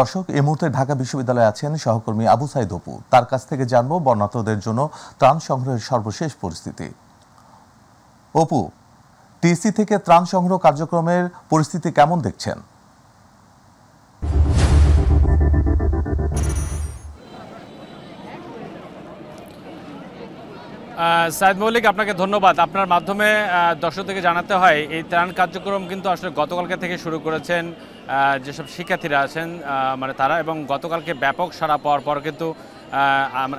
দর্শক এই মুহূর্তে ঢাকা বিশ্ববিদ্যালয়ে আছেন সহকর্মী আবু সাইদ অপু তার কাছ থেকে জানব বর্ণাতদের জন্য ত্রাণ সংগ্রহের সর্বশেষ পরিস্থিতি অপু টিসি থেকে ত্রাণ সংগ্রহ কার্যক্রমের পরিস্থিতি কেমন দেখছেন সাইদ মৌলিক আপনাকে ধন্যবাদ আপনার মাধ্যমে দর্শক থেকে জানাতে হয় এই ত্রাণ কার্যক্রম কিন্তু আসলে গতকালকে থেকে শুরু করেছেন যেসব শিক্ষার্থীরা আছেন মানে তারা এবং গতকালকে ব্যাপক সারা পাওয়ার পর কিন্তু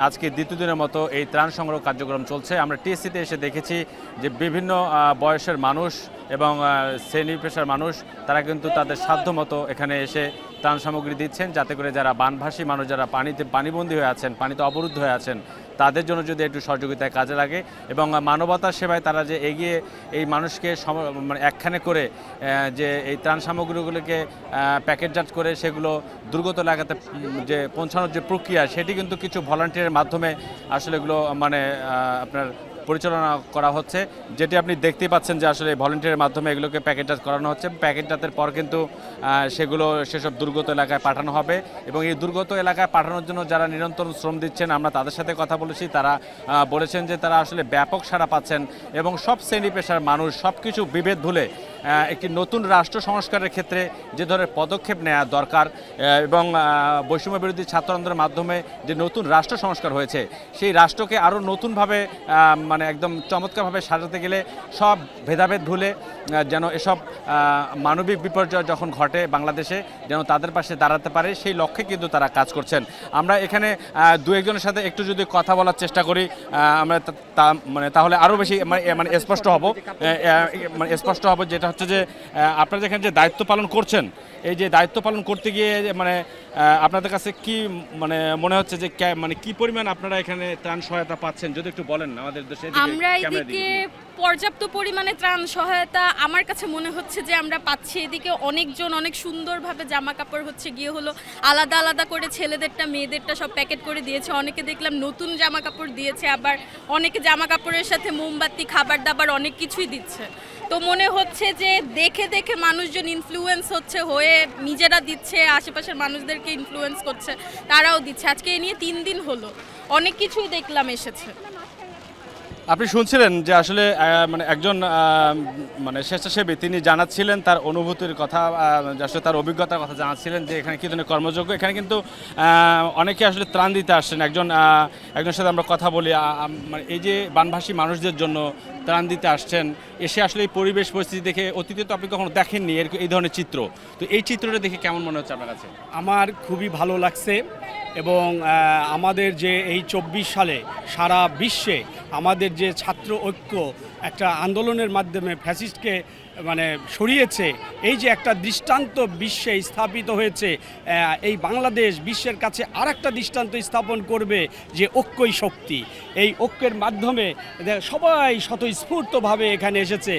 আজকে দ্বিতীয় দিনের মতো এই ত্রাণ সংগ্রহ কার্যক্রম চলছে আমরা টিএসসিতে এসে দেখেছি যে বিভিন্ন বয়সের মানুষ এবং শ্রেণী পেশার মানুষ তারা কিন্তু তাদের সাধ্যমতো এখানে এসে ত্রাণ সামগ্রী দিচ্ছেন যাতে করে যারা বানভাসী মানুষ যারা পানিতে পানিবন্দী হয়ে আছেন পানিতে অবরুদ্ধ হয়ে আছেন তাদের জন্য যদি একটু সহযোগিতায় কাজে লাগে এবং মানবতার সেবায় তারা যে এগিয়ে এই মানুষকে মানে একখানে করে যে এই ত্রাণ সামগ্রীগুলোকে প্যাকেটজাত করে সেগুলো দুর্গত এলাকাতে যে পৌঁছানোর যে প্রক্রিয়া সেটি কিন্তু কিছু ভলান্টিয়ারের মাধ্যমে আসলে এগুলো মানে আপনার পরিচালনা করা হচ্ছে যেটি আপনি দেখতেই পাচ্ছেন যে আসলে ভলেন্টিয়ারের মাধ্যমে এগুলোকে প্যাকেটজাত করানো হচ্ছে প্যাকেটজাতের পর কিন্তু সেগুলো সেসব দুর্গত এলাকায় পাঠানো হবে এবং এই দুর্গত এলাকায় পাঠানোর জন্য যারা নিরন্তর শ্রম দিচ্ছেন আমরা তাদের সাথে কথা বলেছি তারা বলেছেন যে তারা আসলে ব্যাপক সাড়া পাচ্ছেন এবং সব শ্রেণী পেশার মানুষ সব কিছু বিভেদ ভুলে একটি নতুন রাষ্ট্র সংস্কারের ক্ষেত্রে যে ধরনের পদক্ষেপ নেওয়া দরকার এবং বৈষম্য বিরোধী ছাত্র আন্দোলনের মাধ্যমে যে নতুন রাষ্ট্র সংস্কার হয়েছে সেই রাষ্ট্রকে আরও নতুনভাবে মানে একদম চমৎকারভাবে সাজাতে গেলে সব ভেদাভেদ ভুলে যেন এসব মানবিক বিপর্যয় যখন ঘটে বাংলাদেশে যেন তাদের পাশে দাঁড়াতে পারে সেই লক্ষ্যে কিন্তু তারা কাজ করছেন আমরা এখানে দু একজনের সাথে একটু যদি কথা বলার চেষ্টা করি আমরা তা মানে তাহলে আরও বেশি মানে, মানে স্পষ্ট হব মানে স্পষ্ট হব যেটা সেটা হচ্ছে যে আপনারা যেখানে যে দায়িত্ব পালন করছেন এই যে দায়িত্ব পালন করতে গিয়ে মানে আপনাদের কাছে কি মানে মনে হচ্ছে যে মানে কি পরিমাণ আপনারা এখানে ত্রাণ সহায়তা পাচ্ছেন যদি একটু বলেন আমাদের দেশে আমরা এদিকে পর্যাপ্ত পরিমাণে ত্রাণ সহায়তা আমার কাছে মনে হচ্ছে যে আমরা পাচ্ছি এদিকে অনেকজন অনেক সুন্দরভাবে জামা কাপড় হচ্ছে গিয়ে হলো আলাদা আলাদা করে ছেলেদেরটা মেয়েদেরটা সব প্যাকেট করে দিয়েছে অনেকে দেখলাম নতুন জামা কাপড় দিয়েছে আবার অনেকে জামা কাপড়ের সাথে মোমবাতি খাবার দাবার অনেক কিছুই দিচ্ছে তো মনে হচ্ছে যে দেখে দেখে মানুষজন ইনফ্লুয়েন্স হচ্ছে হয়ে নিজেরা দিচ্ছে আশেপাশের মানুষদেরকে ইনফ্লুয়েন্স করছে তারাও দিচ্ছে আজকে এ নিয়ে তিন দিন হলো অনেক কিছুই দেখলাম এসেছে আপনি শুনছিলেন যে আসলে মানে একজন মানে স্বেচ্ছাসেবী তিনি জানাচ্ছিলেন তার অনুভূতির কথা আসলে তার অভিজ্ঞতার কথা জানাচ্ছিলেন যে এখানে কী ধরনের কর্মযোগ্য এখানে কিন্তু অনেকে আসলে ত্রাণ দিতে আসছেন একজন একজন সাথে আমরা কথা বলি মানে এই যে বানভাসী মানুষদের জন্য ত্রাণ দিতে আসছেন এসে আসলে এই পরিবেশ পরিস্থিতি দেখে অতীতে তো আপনি কখনো দেখেননি এর এই ধরনের চিত্র তো এই চিত্রটা দেখে কেমন মনে হচ্ছে আপনার কাছে আমার খুবই ভালো লাগছে এবং আমাদের যে এই চব্বিশ সালে সারা বিশ্বে আমাদের যে ছাত্র ঐক্য একটা আন্দোলনের মাধ্যমে ফ্যাসিস্টকে মানে সরিয়েছে এই যে একটা দৃষ্টান্ত বিশ্বে স্থাপিত হয়েছে এই বাংলাদেশ বিশ্বের কাছে আর একটা দৃষ্টান্ত স্থাপন করবে যে ঐক্যই শক্তি এই ঐক্যের মাধ্যমে সবাই স্বতঃস্ফূর্তভাবে এখানে এসেছে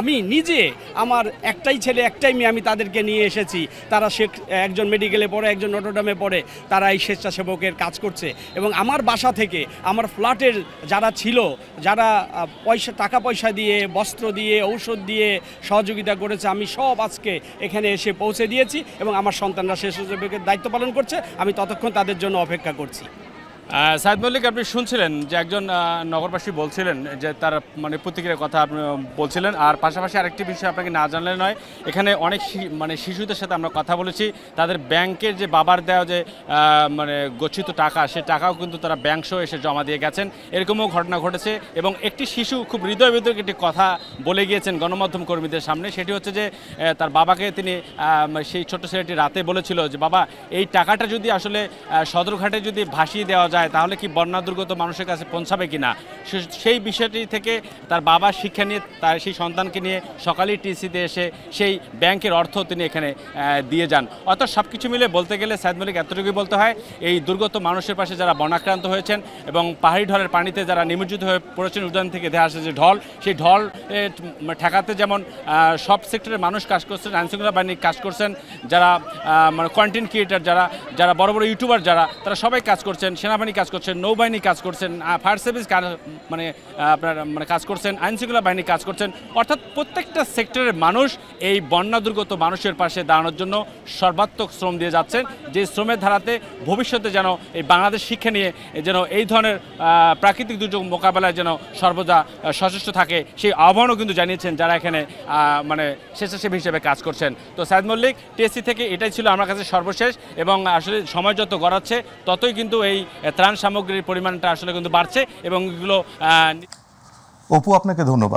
আমি নিজে আমার একটাই ছেলে একটাই মেয়ে আমি তাদেরকে নিয়ে এসেছি তারা সে একজন মেডিকেলে পড়ে একজন নটোডামে পড়ে তারা এই স্বেচ্ছাসেবকের কাজ করছে এবং আমার বাসা থেকে আমার ফ্ল্যাটের যারা ছিল যারা পয়সা টাকা পয়সা দিয়ে বস্ত্র দিয়ে ঔষধ দিয়ে সহযোগিতা করেছে আমি সব আজকে এখানে এসে পৌঁছে দিয়েছি এবং আমার সন্তানরা শেষ দায়িত্ব পালন করছে আমি ততক্ষণ তাদের জন্য অপেক্ষা করছি সাইদ মল্লিক আপনি শুনছিলেন যে একজন নগরবাসী বলছিলেন যে তার মানে প্রতিক্রিয়ার কথা আপনি বলছিলেন আর পাশাপাশি আরেকটি বিষয় আপনাকে না জানলে নয় এখানে অনেক মানে শিশুদের সাথে আমরা কথা বলেছি তাদের ব্যাংকের যে বাবার দেওয়া যে মানে গচ্ছিত টাকা সে টাকাও কিন্তু তারা সহ এসে জমা দিয়ে গেছেন এরকমও ঘটনা ঘটেছে এবং একটি শিশু খুব হৃদয় বিতর্ক একটি কথা বলে গিয়েছেন গণমাধ্যম কর্মীদের সামনে সেটি হচ্ছে যে তার বাবাকে তিনি সেই ছোট ছেলেটি রাতে বলেছিল যে বাবা এই টাকাটা যদি আসলে সদরঘাটে যদি ভাসিয়ে দেওয়া যায় যায় তাহলে কি বন্যা দুর্গত মানুষের কাছে পৌঁছাবে কিনা সেই বিষয়টি থেকে তার বাবা শিক্ষা নিয়ে তার সেই সন্তানকে নিয়ে সকালেই টিসিতে এসে সেই ব্যাংকের অর্থ তিনি এখানে দিয়ে যান অর্থাৎ সব কিছু মিলে বলতে গেলে সাইদ মলিক এতটুকুই বলতে হয় এই দুর্গত মানুষের পাশে যারা বনাক্রান্ত হয়েছেন এবং পাহাড়ি ঢলের পানিতে যারা নিমজ্জিত হয়ে পড়েছেন উদ্যান থেকে দেখা আসে যে ঢল সেই ঢল ঠেকাতে যেমন সব সেক্টরের মানুষ কাজ করছেন আইনশৃঙ্খলা বাহিনী কাজ করছেন যারা মানে কন্টেন্ট ক্রিয়েটার যারা যারা বড় বড় ইউটিউবার যারা তারা সবাই কাজ করছেন সেনাবাহিনী সেনাবাহিনী কাজ করছেন নৌবাহিনী কাজ করছেন ফায়ার সার্ভিস মানে আপনার মানে কাজ করছেন আইনশৃঙ্খলা বাহিনী কাজ করছেন অর্থাৎ প্রত্যেকটা সেক্টরের মানুষ এই বন্যা দুর্গত মানুষের পাশে দাঁড়ানোর জন্য সর্বাত্মক শ্রম দিয়ে যাচ্ছেন যে শ্রমের ধারাতে ভবিষ্যতে যেন এই বাংলাদেশ শিক্ষা নিয়ে যেন এই ধরনের প্রাকৃতিক দুর্যোগ মোকাবেলায় যেন সর্বদা সচেষ্ট থাকে সেই আহ্বানও কিন্তু জানিয়েছেন যারা এখানে মানে স্বেচ্ছাসেবী হিসেবে কাজ করছেন তো সাইদ মল্লিক টিএসসি থেকে এটাই ছিল আমার কাছে সর্বশেষ এবং আসলে সময় যত গড়াচ্ছে ততই কিন্তু এই ত্রাণ সামগ্রীর পরিমাণটা আসলে কিন্তু বাড়ছে এবং এগুলো অপু আপনাকে ধন্যবাদ